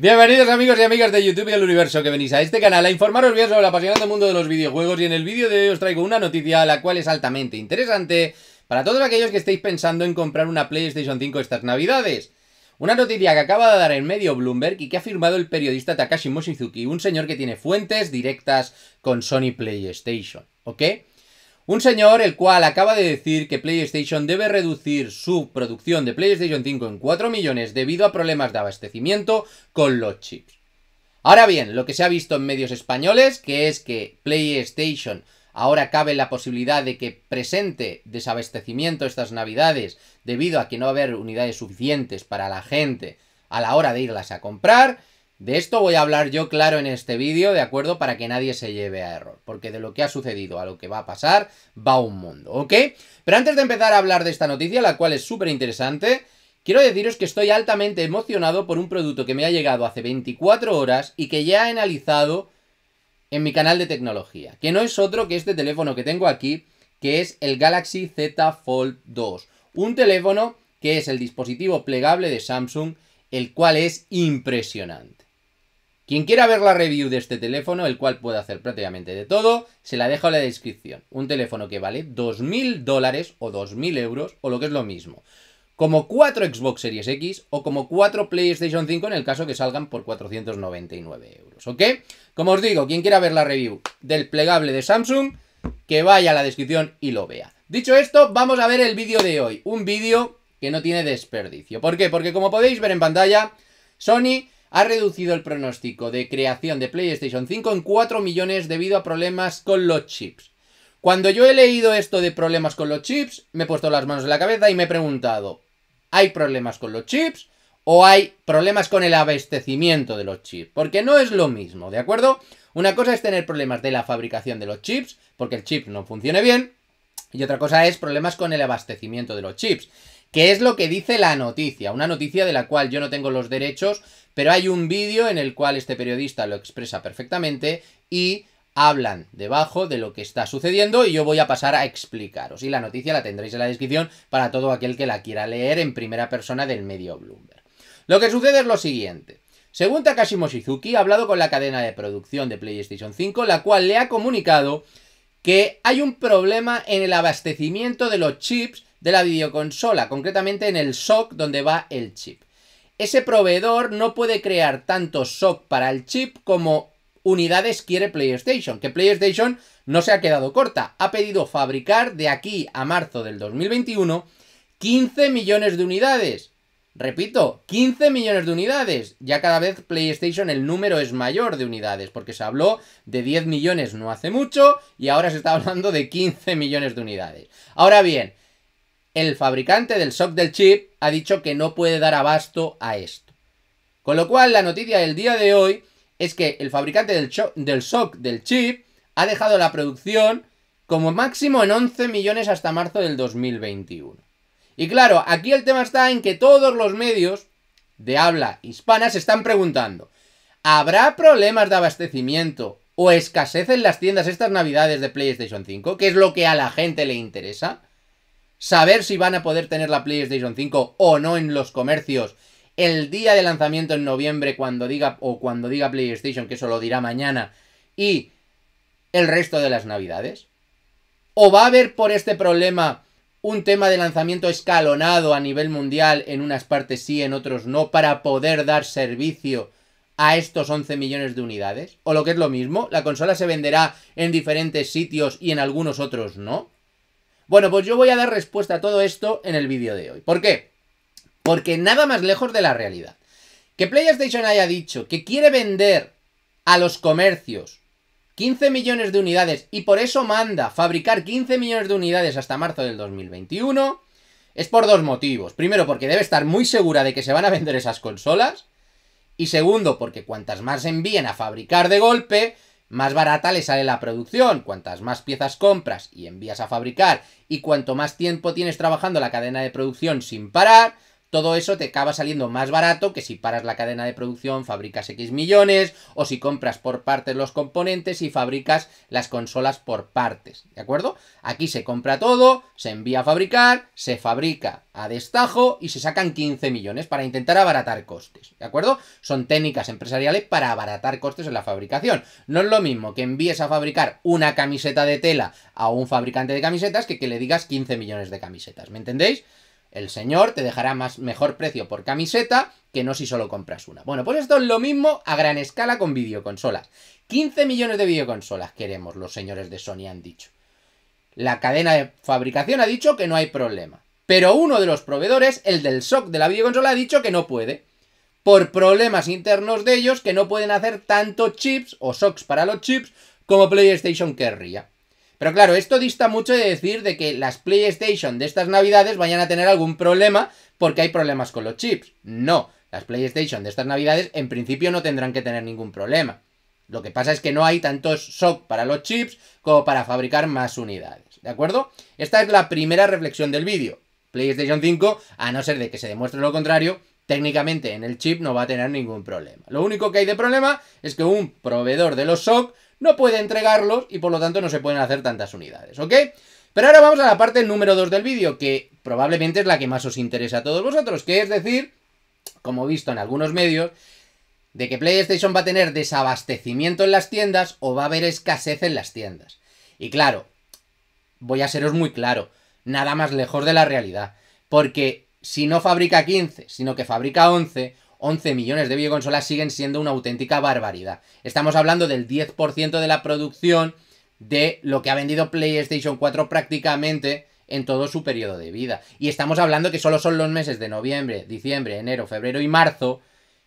Bienvenidos amigos y amigas de YouTube y el universo que venís a este canal a informaros bien sobre el apasionante mundo de los videojuegos y en el vídeo de hoy os traigo una noticia la cual es altamente interesante para todos aquellos que estéis pensando en comprar una PlayStation 5 estas navidades. Una noticia que acaba de dar en medio Bloomberg y que ha firmado el periodista Takashi Moshizuki, un señor que tiene fuentes directas con Sony PlayStation, ¿ok? Un señor el cual acaba de decir que PlayStation debe reducir su producción de PlayStation 5 en 4 millones debido a problemas de abastecimiento con los chips. Ahora bien, lo que se ha visto en medios españoles, que es que PlayStation ahora cabe la posibilidad de que presente desabastecimiento estas navidades debido a que no va a haber unidades suficientes para la gente a la hora de irlas a comprar, de esto voy a hablar yo claro en este vídeo, ¿de acuerdo? Para que nadie se lleve a error, porque de lo que ha sucedido a lo que va a pasar, va un mundo, ¿ok? Pero antes de empezar a hablar de esta noticia, la cual es súper interesante, quiero deciros que estoy altamente emocionado por un producto que me ha llegado hace 24 horas y que ya he analizado en mi canal de tecnología, que no es otro que este teléfono que tengo aquí, que es el Galaxy Z Fold 2, un teléfono que es el dispositivo plegable de Samsung, el cual es impresionante. Quien quiera ver la review de este teléfono, el cual puede hacer prácticamente de todo, se la dejo en la descripción. Un teléfono que vale 2.000 dólares o 2.000 euros o lo que es lo mismo. Como 4 Xbox Series X o como 4 PlayStation 5 en el caso que salgan por 499 euros, ¿ok? Como os digo, quien quiera ver la review del plegable de Samsung, que vaya a la descripción y lo vea. Dicho esto, vamos a ver el vídeo de hoy. Un vídeo que no tiene desperdicio. ¿Por qué? Porque como podéis ver en pantalla, Sony ha reducido el pronóstico de creación de PlayStation 5 en 4 millones debido a problemas con los chips. Cuando yo he leído esto de problemas con los chips, me he puesto las manos en la cabeza y me he preguntado, ¿hay problemas con los chips o hay problemas con el abastecimiento de los chips? Porque no es lo mismo, ¿de acuerdo? Una cosa es tener problemas de la fabricación de los chips, porque el chip no funcione bien, y otra cosa es problemas con el abastecimiento de los chips, que es lo que dice la noticia, una noticia de la cual yo no tengo los derechos pero hay un vídeo en el cual este periodista lo expresa perfectamente y hablan debajo de lo que está sucediendo y yo voy a pasar a explicaros. Y la noticia la tendréis en la descripción para todo aquel que la quiera leer en primera persona del medio Bloomberg. Lo que sucede es lo siguiente. Según Takashi Moshizuki, ha hablado con la cadena de producción de PlayStation 5, la cual le ha comunicado que hay un problema en el abastecimiento de los chips de la videoconsola, concretamente en el SOC donde va el chip ese proveedor no puede crear tanto SOC para el chip como unidades quiere PlayStation, que PlayStation no se ha quedado corta, ha pedido fabricar de aquí a marzo del 2021 15 millones de unidades. Repito, 15 millones de unidades. Ya cada vez PlayStation el número es mayor de unidades, porque se habló de 10 millones no hace mucho y ahora se está hablando de 15 millones de unidades. Ahora bien, el fabricante del SOC del chip ha dicho que no puede dar abasto a esto. Con lo cual, la noticia del día de hoy es que el fabricante del, del SOC del chip ha dejado la producción como máximo en 11 millones hasta marzo del 2021. Y claro, aquí el tema está en que todos los medios de habla hispana se están preguntando, ¿habrá problemas de abastecimiento o escasez en las tiendas estas navidades de PlayStation 5? ¿Qué es lo que a la gente le interesa? saber si van a poder tener la PlayStation 5 o no en los comercios el día de lanzamiento en noviembre cuando diga o cuando diga PlayStation, que eso lo dirá mañana, y el resto de las navidades? ¿O va a haber por este problema un tema de lanzamiento escalonado a nivel mundial, en unas partes sí, en otros no, para poder dar servicio a estos 11 millones de unidades? ¿O lo que es lo mismo? ¿La consola se venderá en diferentes sitios y en algunos otros no? Bueno, pues yo voy a dar respuesta a todo esto en el vídeo de hoy. ¿Por qué? Porque nada más lejos de la realidad. Que PlayStation haya dicho que quiere vender a los comercios 15 millones de unidades y por eso manda fabricar 15 millones de unidades hasta marzo del 2021 es por dos motivos. Primero, porque debe estar muy segura de que se van a vender esas consolas. Y segundo, porque cuantas más envíen a fabricar de golpe, más barata le sale la producción. Cuantas más piezas compras y envías a fabricar y cuanto más tiempo tienes trabajando la cadena de producción sin parar, todo eso te acaba saliendo más barato que si paras la cadena de producción, fabricas X millones, o si compras por partes los componentes y fabricas las consolas por partes, ¿de acuerdo? Aquí se compra todo, se envía a fabricar, se fabrica a destajo y se sacan 15 millones para intentar abaratar costes, ¿de acuerdo? Son técnicas empresariales para abaratar costes en la fabricación. No es lo mismo que envíes a fabricar una camiseta de tela a un fabricante de camisetas que que le digas 15 millones de camisetas, ¿me entendéis? el señor te dejará más, mejor precio por camiseta que no si solo compras una. Bueno, pues esto es lo mismo a gran escala con videoconsolas. 15 millones de videoconsolas queremos, los señores de Sony han dicho. La cadena de fabricación ha dicho que no hay problema. Pero uno de los proveedores, el del SOC de la videoconsola, ha dicho que no puede. Por problemas internos de ellos que no pueden hacer tanto chips o SOCs para los chips como PlayStation querría. Pero claro, esto dista mucho de decir de que las PlayStation de estas navidades vayan a tener algún problema porque hay problemas con los chips. No, las PlayStation de estas navidades en principio no tendrán que tener ningún problema. Lo que pasa es que no hay tantos SOC para los chips como para fabricar más unidades. ¿De acuerdo? Esta es la primera reflexión del vídeo. PlayStation 5, a no ser de que se demuestre lo contrario, técnicamente en el chip no va a tener ningún problema. Lo único que hay de problema es que un proveedor de los SOC no puede entregarlos y por lo tanto no se pueden hacer tantas unidades, ¿ok? Pero ahora vamos a la parte número 2 del vídeo, que probablemente es la que más os interesa a todos vosotros, que es decir, como visto en algunos medios, de que PlayStation va a tener desabastecimiento en las tiendas o va a haber escasez en las tiendas. Y claro, voy a seros muy claro, nada más lejos de la realidad, porque si no fabrica 15, sino que fabrica 11, 11 millones de videoconsolas siguen siendo una auténtica barbaridad. Estamos hablando del 10% de la producción de lo que ha vendido PlayStation 4 prácticamente en todo su periodo de vida. Y estamos hablando que solo son los meses de noviembre, diciembre, enero, febrero y marzo,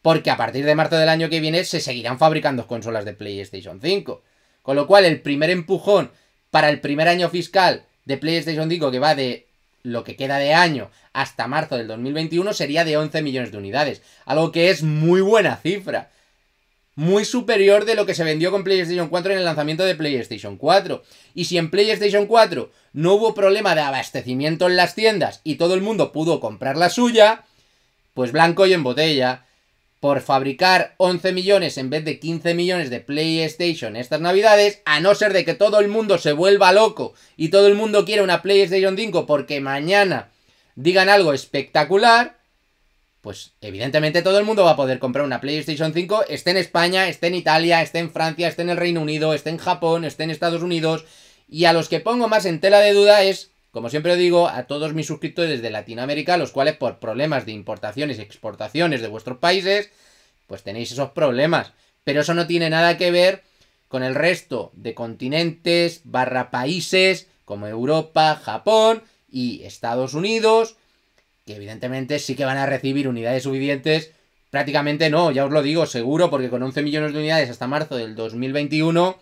porque a partir de marzo del año que viene se seguirán fabricando consolas de PlayStation 5. Con lo cual, el primer empujón para el primer año fiscal de PlayStation 5, que va de lo que queda de año hasta marzo del 2021 sería de 11 millones de unidades, algo que es muy buena cifra. Muy superior de lo que se vendió con PlayStation 4 en el lanzamiento de PlayStation 4. Y si en PlayStation 4 no hubo problema de abastecimiento en las tiendas y todo el mundo pudo comprar la suya, pues blanco y en botella por fabricar 11 millones en vez de 15 millones de PlayStation estas navidades, a no ser de que todo el mundo se vuelva loco y todo el mundo quiera una PlayStation 5 porque mañana digan algo espectacular, pues evidentemente todo el mundo va a poder comprar una PlayStation 5, esté en España, esté en Italia, esté en Francia, esté en el Reino Unido, esté en Japón, esté en Estados Unidos, y a los que pongo más en tela de duda es como siempre digo, a todos mis suscriptores de Latinoamérica, los cuales por problemas de importaciones y exportaciones de vuestros países, pues tenéis esos problemas. Pero eso no tiene nada que ver con el resto de continentes barra países como Europa, Japón y Estados Unidos, que evidentemente sí que van a recibir unidades suficientes. Prácticamente no, ya os lo digo, seguro, porque con 11 millones de unidades hasta marzo del 2021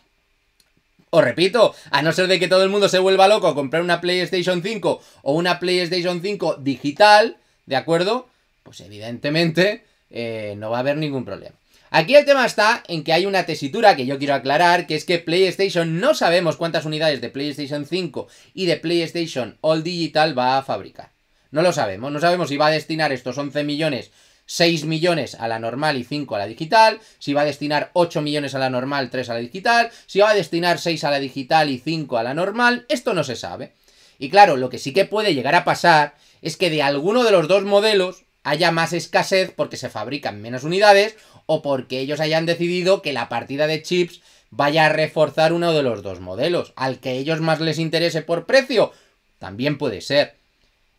os repito, a no ser de que todo el mundo se vuelva loco a comprar una PlayStation 5 o una PlayStation 5 digital, ¿de acuerdo? Pues evidentemente eh, no va a haber ningún problema. Aquí el tema está en que hay una tesitura que yo quiero aclarar, que es que PlayStation no sabemos cuántas unidades de PlayStation 5 y de PlayStation All Digital va a fabricar. No lo sabemos, no sabemos si va a destinar estos 11 millones 6 millones a la normal y 5 a la digital, si va a destinar 8 millones a la normal, 3 a la digital, si va a destinar 6 a la digital y 5 a la normal, esto no se sabe. Y claro, lo que sí que puede llegar a pasar es que de alguno de los dos modelos haya más escasez porque se fabrican menos unidades o porque ellos hayan decidido que la partida de chips vaya a reforzar uno de los dos modelos, al que ellos más les interese por precio. También puede ser.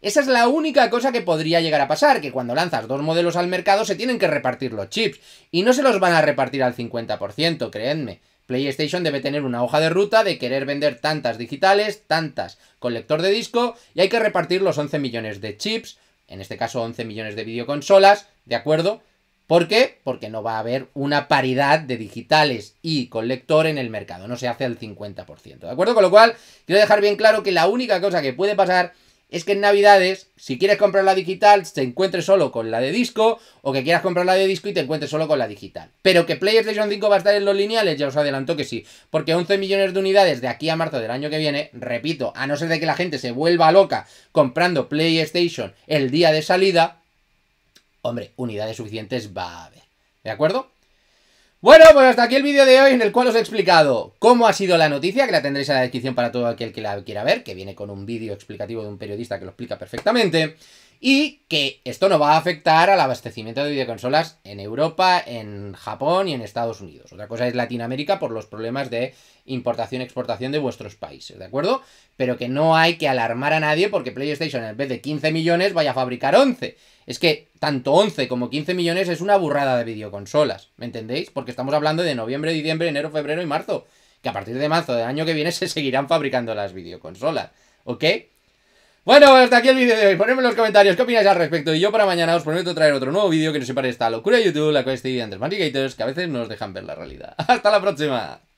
Esa es la única cosa que podría llegar a pasar, que cuando lanzas dos modelos al mercado se tienen que repartir los chips, y no se los van a repartir al 50%, creedme. PlayStation debe tener una hoja de ruta de querer vender tantas digitales, tantas con lector de disco, y hay que repartir los 11 millones de chips, en este caso 11 millones de videoconsolas, ¿de acuerdo? ¿Por qué? Porque no va a haber una paridad de digitales y con lector en el mercado, no se hace al 50%, ¿de acuerdo? Con lo cual, quiero dejar bien claro que la única cosa que puede pasar es que en Navidades, si quieres comprar la digital, te encuentres solo con la de disco, o que quieras comprar la de disco y te encuentres solo con la digital. Pero que PlayStation 5 va a estar en los lineales, ya os adelanto que sí, porque 11 millones de unidades de aquí a marzo del año que viene, repito, a no ser de que la gente se vuelva loca comprando PlayStation el día de salida, hombre, unidades suficientes va a haber. ¿De acuerdo? Bueno, pues hasta aquí el vídeo de hoy en el cual os he explicado cómo ha sido la noticia, que la tendréis en la descripción para todo aquel que la quiera ver, que viene con un vídeo explicativo de un periodista que lo explica perfectamente, y que esto no va a afectar al abastecimiento de videoconsolas en Europa, en Japón y en Estados Unidos. Otra cosa es Latinoamérica por los problemas de importación-exportación de vuestros países, ¿de acuerdo? Pero que no hay que alarmar a nadie porque PlayStation en vez de 15 millones vaya a fabricar 11. Es que tanto 11 como 15 millones es una burrada de videoconsolas, ¿me entendéis? Porque estamos hablando de noviembre, diciembre, enero, febrero y marzo. Que a partir de marzo del año que viene se seguirán fabricando las videoconsolas, ¿ok? Bueno, pues hasta aquí el vídeo de hoy. Ponedme en los comentarios qué opináis al respecto. Y yo para mañana os prometo traer otro nuevo vídeo que nos separe esta locura de YouTube, la cual estoy de manipuladores que a veces nos dejan ver la realidad. ¡Hasta la próxima!